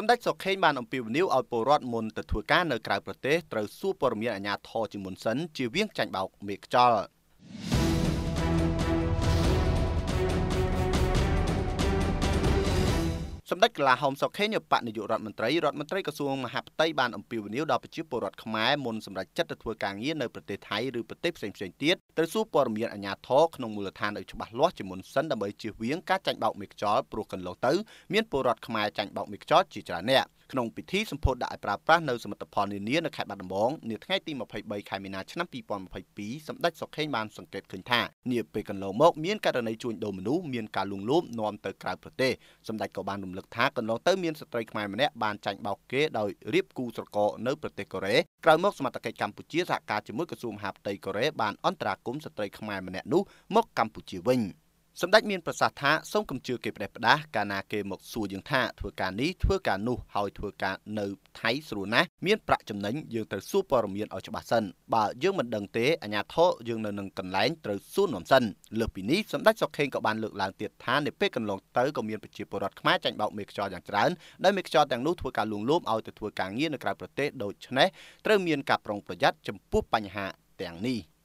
សម្ដេចសុខេងបានអំពាវនាវឲ្យពលរដ្ឋមុនទៅធ្វើការនៅក្រៅប្រទេសត្រូវសួរព័ត៌មានអាជ្ញាធរជាមុនសិនជាវៀងចាញ់បោកមេខ្យល់សម្ដេចកលាហោមសុខេនបកនាយករដ្ឋមន្ត្រីរដ្ឋមន្ត្រីក្រសួងមហាផ្ទៃបានអំពាវនាវដល់ប្រជាពលរដ្ឋខ្មែរមុនសម្រាប់ចិត្តទៅធ្វើការងារនៅប្រទេសថៃឬប្រទេសផ្សេងៗទៀតត្រូវសួរព័ត៌មានអាជ្ញាធរក្នុងមូលដ្ឋានឲ្យច្បាស់លាស់ជាមុនសិនដើម្បីជៀសវាងការចាញ់បោកមេខ្យល់ព្រោះកន្លងទៅមានពលរដ្ឋខ្មែរចាញ់បោកមេខ្យល់ជាច្រើននាក់ក្នុងពិធីសម្ពោធដាក់ឲ្យប្រើប្រាស់នៅសមិទ្ធផលនានានៅខេត្តបាត់ដំបងនាថ្ងៃទី23ខែមីនាឆ្នាំ2022សម្ដេចសុខេងបានសង្កេតឃើញថានាពេលកន្លងមក មានករណីជួញដូរមនុស្សមានការលួងលោមនាំទៅក្រៅប្រទេសសម្ដេចក៏បានរំលឹកថាកន្លងទៅមានស្ត្រីខ្មែរម្នាក់បានចាញ់បោកគេដោយរៀបគូស្រករនៅប្រទេសកូរ៉េក្រោយមកសមត្ថកិច្ចកម្ពុជាសហការជាមួយក្រសួងមហាផ្ទៃកូរ៉េបានអន្តរាគមន៍ស្ត្រីខ្មែរម្នាក់នោះមកកម្ពុជាវិញ។សម្ដេចមានប្រសាសន៍ថាសូមកម្ជឿគេផ្ដេសផ្ដាសកាលណាគេមកសួរយើងថាធ្វើការនេះធ្វើការនោះហើយធ្វើការនៅថៃស្រួលណាស់មានប្រាក់ចំណេញយើងត្រូវសួរព័ត៌មានឲ្យច្បាស់សិនបើយើងមិនដឹងទេអាញាធរយើងនៅនឹងកន្លែងត្រូវសួរនាំសិនលើសពីនេះសម្ដេចសុខេងក៏បានលើកឡើងទៀតថានៅពេលកន្លងទៅក៏មានប្រជាពលរដ្ឋខ្មែរចាញ់បោកមេខ្យល់យ៉ាងច្រើនដែលមេខ្យល់ទាំងនោះធ្វើការលួងលោមឲ្យទៅធ្វើការងារនៅក្រៅប្រទេសដូច្នេះត្រូវមានការប្រុងប្រយ័ត្នចំពោះបញ្ហាទាំងនេះ។